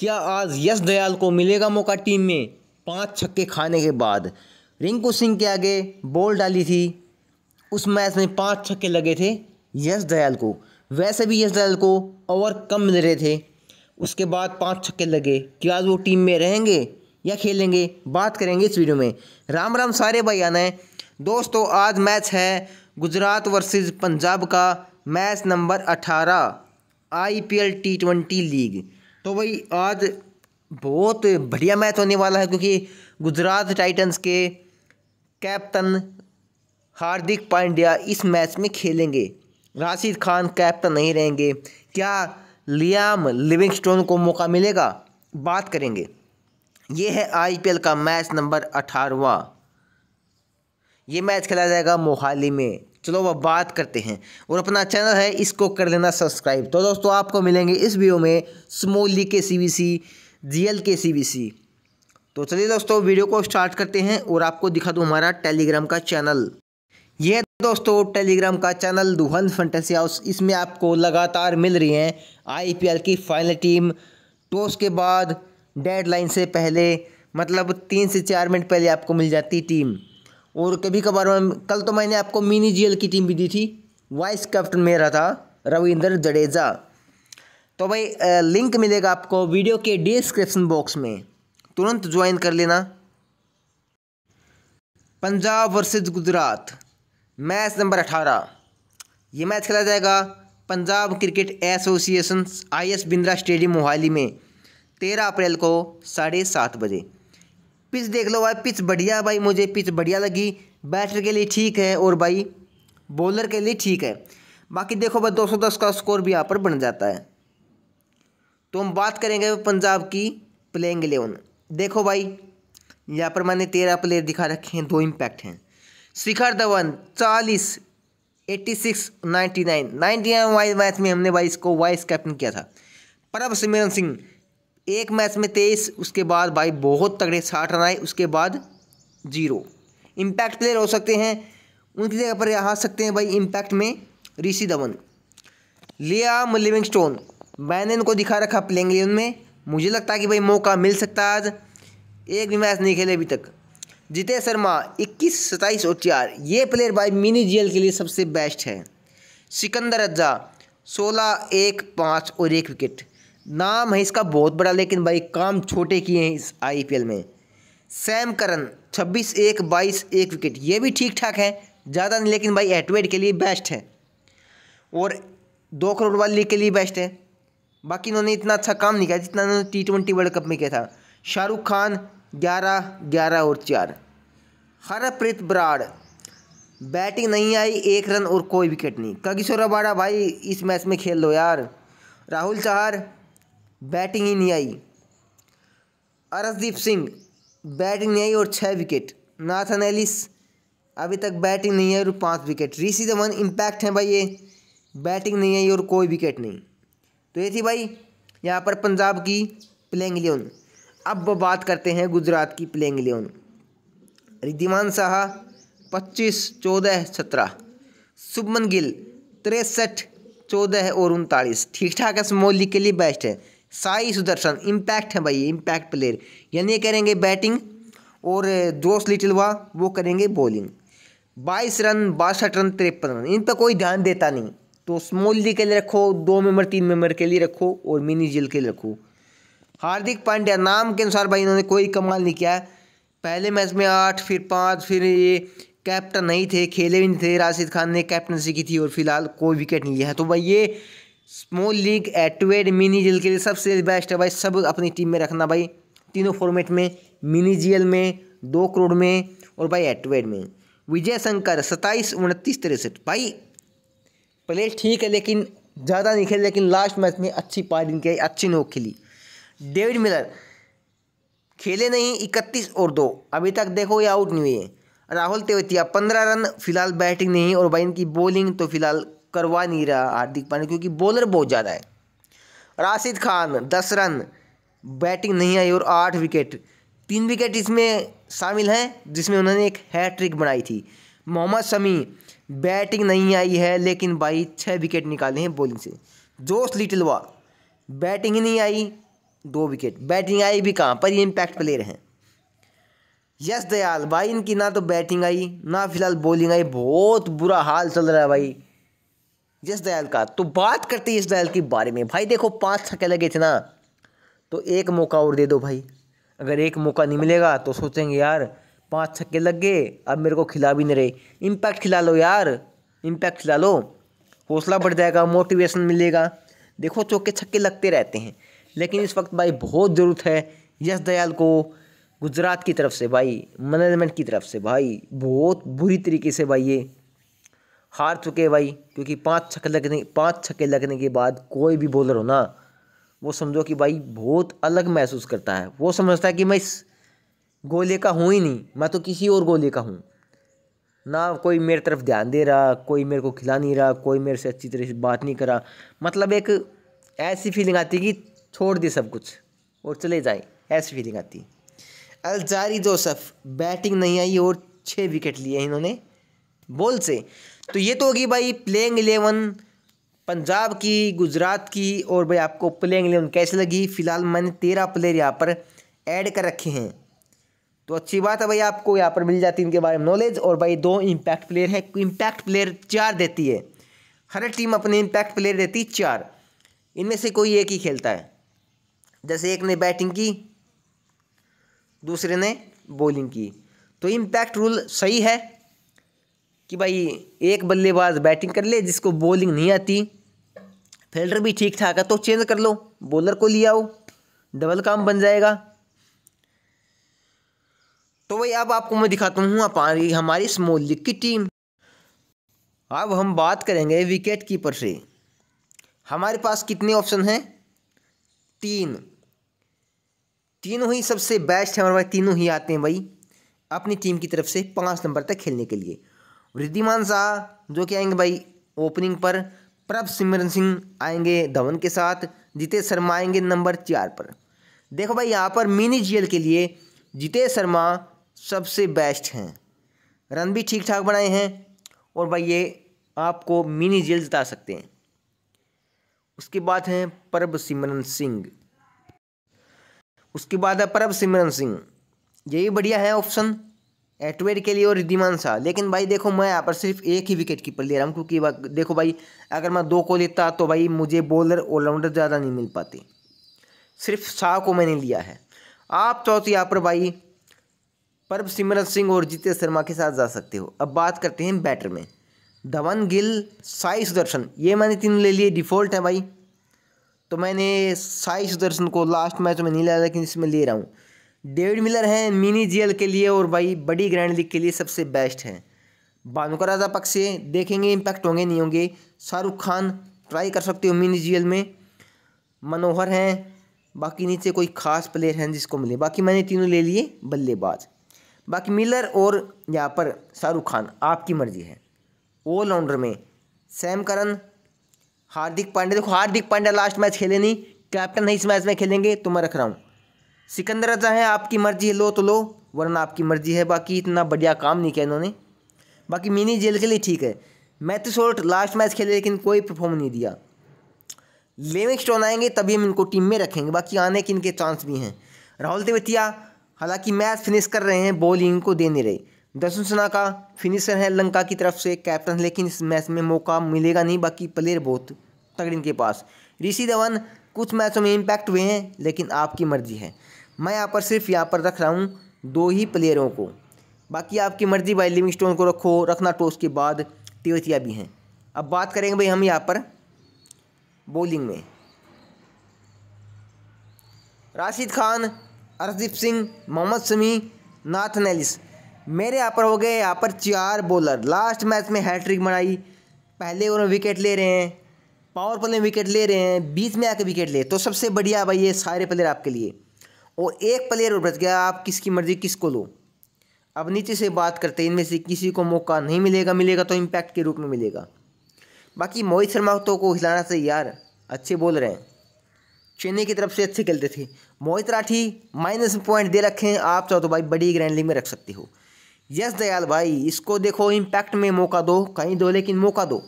क्या आज यश दयाल को मिलेगा मौका टीम में पांच छक्के खाने के बाद रिंकू सिंह के आगे बॉल डाली थी उस मैच में पांच छक्के लगे थे यश दयाल को वैसे भी यश दयाल को ओवर कम मिल रहे थे उसके बाद पांच छक्के लगे क्या आज वो टीम में रहेंगे या खेलेंगे बात करेंगे इस वीडियो में राम राम सारे भाई आना है दोस्तों आज मैच है गुजरात वर्सेज पंजाब का मैच नंबर अठारह I P L T twenty league तो भाई आज बहुत बढ़िया मैच होने वाला है क्योंकि गुजरात टाइटंस के कैप्टन हार्दिक पांड्या इस मैच में खेलेंगे राशिद खान कैप्टन नहीं रहेंगे क्या लियाम लिविंगस्टोन को मौका मिलेगा बात करेंगे ये है आईपीएल का मैच नंबर अठारवा ये मैच खेला जाएगा मोहाली में चलो वह बात करते हैं और अपना चैनल है इसको कर लेना सब्सक्राइब तो दोस्तों आपको मिलेंगे इस वीडियो में स्मोली के C B C G L के सी बी सी तो चलिए दोस्तों वीडियो को स्टार्ट करते हैं और आपको दिखा दूँ हमारा टेलीग्राम का चैनल यह दोस्तों टेलीग्राम का चैनल दुहन फंटेसी हाउस इसमें आपको लगातार मिल रही हैं आईपीएल की फाइनल टीम टॉस तो के बाद डेडलाइन से पहले मतलब तीन से चार मिनट पहले आपको मिल जाती टीम और कभी कभार कल तो मैंने आपको मिनी जीएल की टीम भी दी थी वाइस कैप्टन मेरा था रविंदर जडेजा तो भाई लिंक मिलेगा आपको वीडियो के डिस्क्रिप्शन बॉक्स में तुरंत ज्वाइन कर लेना Punjab versus Gujarat match number अठारह ये मैच खेला जाएगा Punjab cricket association I S Bindra stadium Mohali में तेरह अप्रैल को साढ़े सात बजे पिच देख लो भाई पिच बढ़िया भाई मुझे पिच बढ़िया लगी बैटर के लिए ठीक है और भाई बॉलर के लिए ठीक है बाकी देखो भाई 210 का स्कोर भी यहाँ पर बन जाता है तो हम बात करेंगे पंजाब की प्लेइंग एलेवन देखो भाई यहाँ पर मैंने तेरह प्लेयर दिखा रखे हैं दो इम्पैक्ट हैं शिखर धवन चालीस eighty six ninety nine ninety nine wise match में हमने भाई इसको वाइस कैप्टन किया था परब सिमरन सिंह एक मैच में तेईस उसके बाद भाई बहुत तगड़े साठ रन आए उसके बाद जीरो इम्पैक्ट प्लेयर हो सकते हैं उनकी जगह पर आ सकते हैं भाई इम्पैक्ट में ऋषि धवन लियाम स्टोन मैंने इनको दिखा रखा प्लेइंग इलेवन में मुझे लगता है कि भाई मौका मिल सकता है आज एक भी मैच नहीं खेले अभी तक जितेश शर्मा इक्कीस सताईस और चार ये प्लेयर भाई मिनी जी के लिए सबसे बेस्ट है सिकंदर अज्जा सोलह एक पाँच और एक विकेट नाम है इसका बहुत बड़ा लेकिन भाई काम छोटे किए हैं इस आईपीएल में सैम करन छब्बीस एक बाईस एक विकेट ये भी ठीक ठाक है ज़्यादा नहीं लेकिन भाई एटवेट के लिए बेस्ट है और दो करोड़ वाली लीग के लिए बेस्ट है बाकी इन्होंने इतना अच्छा काम नहीं किया जितना इन्होंने टी ट्वेंटी वर्ल्ड कप में किया था शाहरुख खान ग्यारह ग्यारह और चार हरप्रीत बराड़ बैटिंग नहीं आई एक रन और कोई विकेट नहीं कगिशोरा बाड़ा भाई इस मैच में खेल लो यार राहुल चाहर बैटिंग ही नहीं आई अरसदीप सिंह बैटिंग नहीं आई और छः विकेट नाथन एलिस अभी तक बैटिंग नहीं आई और पाँच विकेट ऋषि धवन इम्पैक्ट है भाई ये बैटिंग नहीं आई और कोई विकेट नहीं तो ये थी भाई यहाँ पर पंजाब की प्लेइंग इलेवन अब बात करते हैं गुजरात की प्लेइंग इलेवन रिद्धिमान शाह पच्चीस चौदह सत्रह शुभमन गिल तिरसठ चौदह और उनतालीस ठीक ठाक है स्मॉल लीग के लिए बेस्ट है साई सुदर्शन इम्पैक्ट है भाई इम्पैक्ट प्लेयर यानी ये करेंगे बैटिंग और जोश लिटिलवा वो करेंगे बॉलिंग बाईस रन बासठ रन तिरपन रन इन पर कोई ध्यान देता नहीं तो स्मॉल लीग के लिए रखो दो मेंबर तीन मेंबर के लिए रखो और मिनी जेल के लिए रखो हार्दिक पांड्या नाम के अनुसार भाई इन्होंने कोई कमाल नहीं किया पहले मैच में आठ फिर पाँच फिर ये कैप्टन नहीं थे खेले भी नहीं थे राशिद खान ने कैप्टनसी की थी और फिलहाल कोई विकेट नहीं लिया है तो भाई ये स्मॉल लीग एटवेड मिनी जेल के लिए सबसे बेस्ट है भाई सब अपनी टीम में रखना भाई तीनों फॉर्मेट में मिनी जेल में दो करोड़ में और भाई एटवेड में विजय शंकर सत्ताईस उनतीस तिरसठ भाई प्ले ठीक है लेकिन ज़्यादा नहीं खेले लेकिन लास्ट मैच में अच्छी पार्टिंग की अच्छी नोक खेली डेविड मिलर खेले नहीं इकतीस और दो अभी तक देखो ये आउट नहीं हुए राहुल तेवतिया पंद्रह रन फिलहाल बैटिंग नहीं और भाई इनकी बॉलिंग तो फिलहाल करवा नहीं रहा हार्दिक पांड्या क्योंकि बॉलर बहुत ज़्यादा है राशिद खान दस रन बैटिंग नहीं आई और आठ विकेट तीन विकेट इसमें शामिल हैं जिसमें उन्होंने एक हैट्रिक बनाई थी मोहम्मद शमी बैटिंग नहीं आई है लेकिन भाई छः विकेट निकाले हैं बॉलिंग से जोश लिटिलवा बैटिंग ही नहीं आई दो विकेट बैटिंग आई भी कहाँ पर ये इम्पैक्ट प्लेयर हैं यश दयाल भाई इनकी ना तो बैटिंग आई ना फिलहाल बॉलिंग आई बहुत बुरा हाल चल रहा है भाई दयाल का तो बात करते हैं दयाल के बारे में भाई देखो पाँच छक्के लगे इतना तो एक मौका और दे दो भाई अगर एक मौका नहीं मिलेगा तो सोचेंगे यार पाँच छक्के लग गए अब मेरे को खिला भी नहीं रहे इम्पैक्ट खिला लो यार इम्पैक्ट खिला लो हौसला बढ़ जाएगा मोटिवेशन मिलेगा देखो चौके छक्के लगते रहते हैं लेकिन इस वक्त भाई बहुत ज़रूरत है यश दयाल को गुजरात की तरफ से भाई मैनेजमेंट की तरफ से भाई बहुत बुरी तरीके से भाई ये हार चुके हैं भाई क्योंकि पाँच छक्के लगने पाँच छक्के लगने के बाद कोई भी बॉलर हो ना वो समझो कि भाई बहुत अलग महसूस करता है वो समझता है कि मैं इस गोले का हूँ ही नहीं मैं तो किसी और गोले का हूँ ना कोई मेरे तरफ ध्यान दे रहा कोई मेरे को खिला नहीं रहा कोई मेरे से अच्छी तरह से बात नहीं करा मतलब एक ऐसी फीलिंग आती कि छोड़ दे सब कुछ और चले जाए ऐसी फीलिंग आती अलजारी जोसफ बैटिंग नहीं आई और छः विकेट लिए इन्होंने बॉल से तो ये तो होगी भाई प्लेइंग एलेवन पंजाब की गुजरात की और भाई आपको प्लेइंग एलेवन कैसे लगी फ़िलहाल मैंने तेरह प्लेयर यहाँ पर ऐड कर रखे हैं तो अच्छी बात है भाई आपको यहाँ पर मिल जाती है इनके बारे में नॉलेज और भाई दो इम्पैक्ट प्लेयर है इम्पैक्ट प्लेयर चार देती है हर टीम अपने इम्पैक्ट प्लेयर देती है चार इनमें से कोई एक ही खेलता है जैसे एक ने बैटिंग की दूसरे ने बॉलिंग की तो इम्पैक्ट रूल सही है कि भाई एक बल्लेबाज बैटिंग कर ले जिसको बॉलिंग नहीं आती फील्डर भी ठीक ठाक है तो चेंज कर लो बॉलर को ले आओ डबल काम बन जाएगा तो भाई अब आपको मैं दिखाता हूँ हमारी हमारी स्मॉल लीग की टीम अब हम बात करेंगे विकेट कीपर से हमारे पास कितने ऑप्शन हैं तीन तीनों ही सबसे बेस्ट है हमारे भाई तीनों ही आते हैं भाई अपनी टीम की तरफ से पाँच नंबर तक खेलने के लिए वृद्धिमान शाह जो कि आएंगे भाई ओपनिंग पर प्रभ सिमरन सिंह आएंगे धवन के साथ जितेश शर्मा आएंगे नंबर चार पर देखो भाई यहाँ पर मिनी जीएल के लिए जितेश शर्मा सबसे बेस्ट हैं रन भी ठीक ठाक बनाए हैं और भाई ये आपको मिनी जेल जिता सकते हैं उसके बाद हैं परब सिमरन सिंह उसके बाद है प्रभ सिमरन सिंह यही बढ़िया है ऑप्शन एटवेड के लिए और रिद्धिमान शाह लेकिन भाई देखो मैं यहाँ पर सिर्फ एक ही विकेट कीपर ले रहा हूँ क्योंकि देखो भाई अगर मैं दो को लेता तो भाई मुझे बॉलर ऑलराउंडर ज़्यादा नहीं मिल पाते सिर्फ शाह को मैंने लिया है आप चाहो तो यहाँ पर भाई परब सिमरन सिंह और जितेश शर्मा के साथ जा सकते हो अब बात करते हैं बैटर में धवन गिल साई सुदर्शन ये मैंने तीनों ले लिए डिफ़ॉल्ट है भाई तो मैंने साई सुदर्शन को लास्ट मैच में नहीं लिया लेकिन इसमें ले रहा हूँ डेविड मिलर हैं मिनी जीएल के लिए और भाई बड़ी ग्रैंड लीग के लिए सबसे बेस्ट हैं बानुका राजा पक्षे देखेंगे इम्पैक्ट होंगे नहीं होंगे शाहरुख खान ट्राई कर सकते हो मिनी जीएल में मनोहर हैं बाकी नीचे कोई खास प्लेयर हैं जिसको मिले बाकी मैंने तीनों ले लिए बल्लेबाज बाकी मिलर और यहाँ पर शाहरुख खान आपकी मर्जी है ऑलराउंडर में सैम करन हार्दिक पांड्या देखो हार्दिक पांड्या लास्ट मैच खेले नहीं कैप्टन है इस मैच में खेलेंगे तो मैं रख रहा हूँ सिकंदर राजा है आपकी मर्जी है लो तो लो वरना आपकी मर्जी है बाकी इतना बढ़िया काम नहीं किया इन्होंने बाकी मिनी जेल के लिए ठीक है मैथ्यू शोर्ट तो लास्ट मैच खेले लेकिन कोई परफॉर्म नहीं दिया लेविंग स्टोन आएंगे तभी हम इनको टीम में रखेंगे बाकी आने के इनके चांस भी हैं राहुल तेवतिया हालांकि मैच फिनिश कर रहे हैं बॉलिंग को दे नहीं रहे दर्शन सना का फिनिशर है लंका की तरफ से कैप्टन लेकिन इस मैच में मौका मिलेगा नहीं बाकी प्लेयर बहुत तगड़े इनके पास ऋषि धवन कुछ मैचों में इम्पैक्ट हुए हैं लेकिन आपकी मर्जी है मैं यहाँ पर सिर्फ यहाँ पर रख रहा हूँ दो ही प्लेयरों को बाकी आपकी मर्जी भाई लिविंग स्टोन को रखो रखना टॉस तो के बाद टेवतिया भी हैं अब बात करेंगे भाई हम यहाँ पर बॉलिंग में राशिद खान अरदीप सिंह मोहम्मद समी नाथन एलिस मेरे यहाँ पर हो गए यहाँ पर चार बॉलर लास्ट मैच में हैट्रिक बनाई पहले उन्होंने विकेट ले रहे हैं पावर प्ले में विकेट ले रहे हैं बीच में आकर विकेट ले तो सबसे बढ़िया भाई ये सारे प्लेयर आपके लिए और एक प्लेयर और बच गया आप किसकी मर्जी किसको लो अब नीचे से बात करते हैं इनमें से किसी को मौका नहीं मिलेगा मिलेगा तो इम्पैक्ट के रूप में मिलेगा बाकी मोहित शर्मा तो को हिलाना से यार अच्छे बोल रहे हैं चेन्नई की तरफ से अच्छे खेलते थे मोहित राठी माइनस पॉइंट दे रखे हैं आप चाहो तो भाई बड़ी ग्रैंड लीग में रख सकते हो यस दयाल भाई इसको देखो इम्पैक्ट में मौका दो कहीं दो लेकिन मौका दो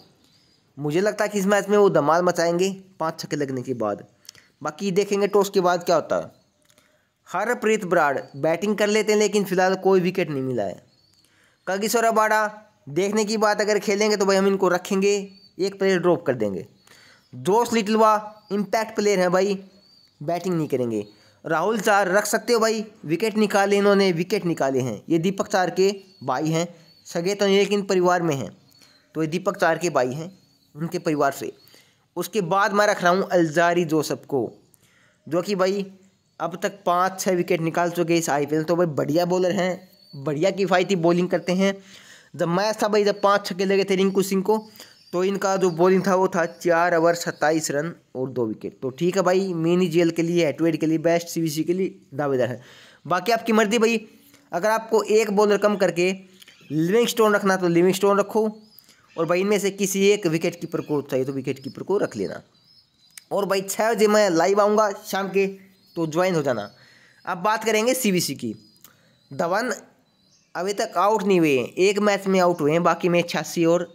मुझे लगता है कि इस मैच में वो धमाल मचाएंगे पाँच छक्के लगने के बाद बाकी देखेंगे टॉस के बाद क्या होता है हरप्रीत ब्राड बैटिंग कर लेते हैं लेकिन फिलहाल कोई विकेट नहीं मिला है कगिसोरा अबाड़ा देखने की बात अगर खेलेंगे तो भाई हम इनको रखेंगे एक प्लेयर ड्रॉप कर देंगे जोश लिटलवा इम्पैक्ट प्लेयर हैं भाई बैटिंग नहीं करेंगे राहुल चार रख सकते हो भाई विकेट निकाले इन्होंने विकेट निकाले हैं ये दीपक चार के भाई हैं सगे तो नहीं लेकिन परिवार में हैं तो ये दीपक चार के भाई हैं उनके परिवार से उसके बाद मैं रख रहा हूँ अलजारी जोसफ को जो कि भाई अब तक पाँच छः विकेट निकाल चुके इस आई तो भाई बढ़िया बॉलर हैं बढ़िया किफ़ायती बॉलिंग करते हैं जब मैच था भाई जब पाँच छक्के लगे थे रिंकू सिंह को तो इनका जो बॉलिंग था वो था चार ओवर सत्ताईस रन और दो विकेट तो ठीक है भाई मिनी जेल के लिए हेटवेड के लिए बेस्ट सी के लिए दावेदार है बाकी आपकी मर्जी भाई अगर आपको एक बॉलर कम करके लिविंग स्टोन रखना तो लिविंग स्टोन रखो और भाई इनमें से किसी एक विकेट कीपर को चाहिए तो विकेट कीपर को रख लेना और भाई छः बजे मैं लाइव आऊँगा शाम के तो ज्वाइन हो जाना अब बात करेंगे सीबीसी की धवन अभी तक आउट नहीं हुए हैं एक मैच में आउट हुए हैं बाकी में छियासी और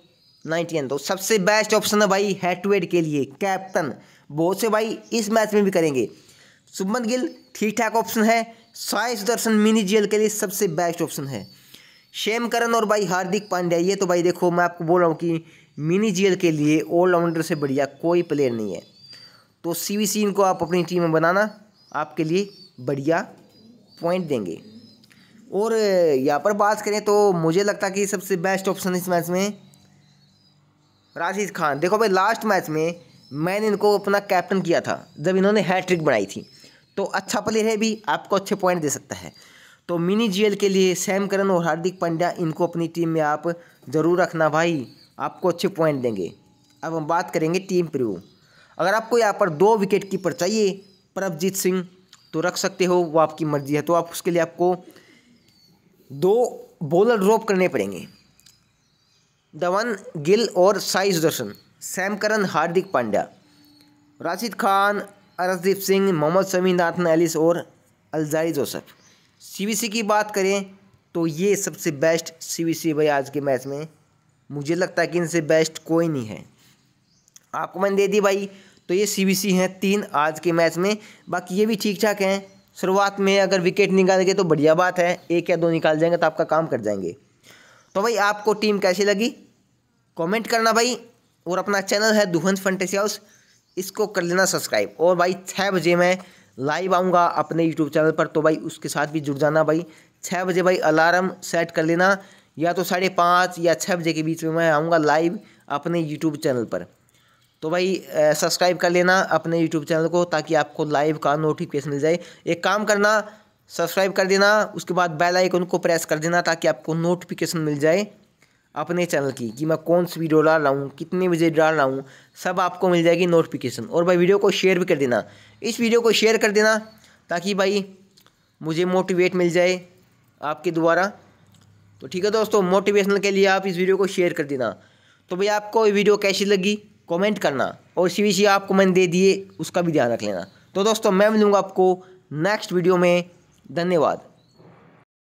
नाइन्टी तो सबसे बेस्ट ऑप्शन है भाई हेड टू हेड के लिए कैप्टन बहुत से भाई इस मैच में भी करेंगे सुमन गिल ठीक ठाक ऑप्शन है साई सुदर्शन मिनी जेल के लिए सबसे बेस्ट ऑप्शन है शेम करन और भाई हार्दिक पांड्या ये तो भाई देखो मैं आपको बोल रहा हूँ कि मिनी जेल के लिए ऑलराउंडर से बढ़िया कोई प्लेयर नहीं है तो सी इनको आप अपनी टीम में बनाना आपके लिए बढ़िया पॉइंट देंगे और यहाँ पर बात करें तो मुझे लगता कि सबसे बेस्ट ऑप्शन इस मैच में राशिद खान देखो भाई लास्ट मैच में मैंने इनको अपना कैप्टन किया था जब इन्होंने हैट्रिक बनाई थी तो अच्छा प्लेयर है भी आपको अच्छे पॉइंट दे सकता है तो मिनी जीएल के लिए सैम करन और हार्दिक पांड्या इनको अपनी टीम में आप ज़रूर रखना भाई आपको अच्छे पॉइंट देंगे अब हम बात करेंगे टीम प्रिव्यू अगर आपको यहाँ पर दो विकेट कीपर चाहिए प्रभजीत सिंह तो रख सकते हो वो आपकी मर्जी है तो आप उसके लिए आपको दो बॉलर ड्रॉप करने पड़ेंगे धवन गिल और Sai Sudharsan Sam Curran Hardik Pandya Rashid Khan Arshdeep Singh Mohammed Shami Nathan Alice और अलजाई जोसफ सीबीसी की बात करें तो ये सबसे बेस्ट सीबीसी भाई आज के मैच में मुझे लगता है कि इनसे बेस्ट कोई नहीं है आपको मैंने दे दी भाई तो ये सीबीसी हैं तीन आज के मैच में बाकी ये भी ठीक ठाक हैं शुरुआत में अगर विकेट निकाल गए तो बढ़िया बात है एक या दो निकाल जाएंगे तो आपका काम कर जाएंगे तो भाई आपको टीम कैसी लगी कमेंट करना भाई और अपना चैनल है दुहंस फंटेसी हाउस इसको कर लेना सब्सक्राइब और भाई छः बजे मैं लाइव आऊँगा अपने यूट्यूब चैनल पर तो भाई उसके साथ भी जुड़ जाना भाई छः बजे भाई अलार्म सेट कर लेना या तो साढ़े पाँच या छः बजे के बीच में मैं आऊँगा लाइव अपने यूट्यूब चैनल पर तो भाई सब्सक्राइब कर लेना अपने यूट्यूब चैनल को ताकि आपको लाइव का नोटिफिकेशन मिल जाए एक काम करना सब्सक्राइब कर देना उसके बाद बेल आइकन को प्रेस कर देना ताकि आपको नोटिफिकेशन मिल जाए अपने चैनल की कि मैं कौन सी वीडियो डाल रहा हूँ कितने बजे डाल रहा हूँ सब आपको मिल जाएगी नोटिफिकेशन और भाई वीडियो को शेयर भी कर देना इस वीडियो को शेयर कर देना ताकि भाई मुझे मोटिवेट मिल जाए आपके द्वारा तो ठीक है दोस्तों मोटिवेशनल के लिए आप इस वीडियो को शेयर कर देना तो भाई आपको ये वीडियो कैसी लगी कमेंट करना और सी आपको आप कमेंट दे दिए उसका भी ध्यान रख लेना तो दोस्तों मैं मिलूँगा आपको नेक्स्ट वीडियो में धन्यवाद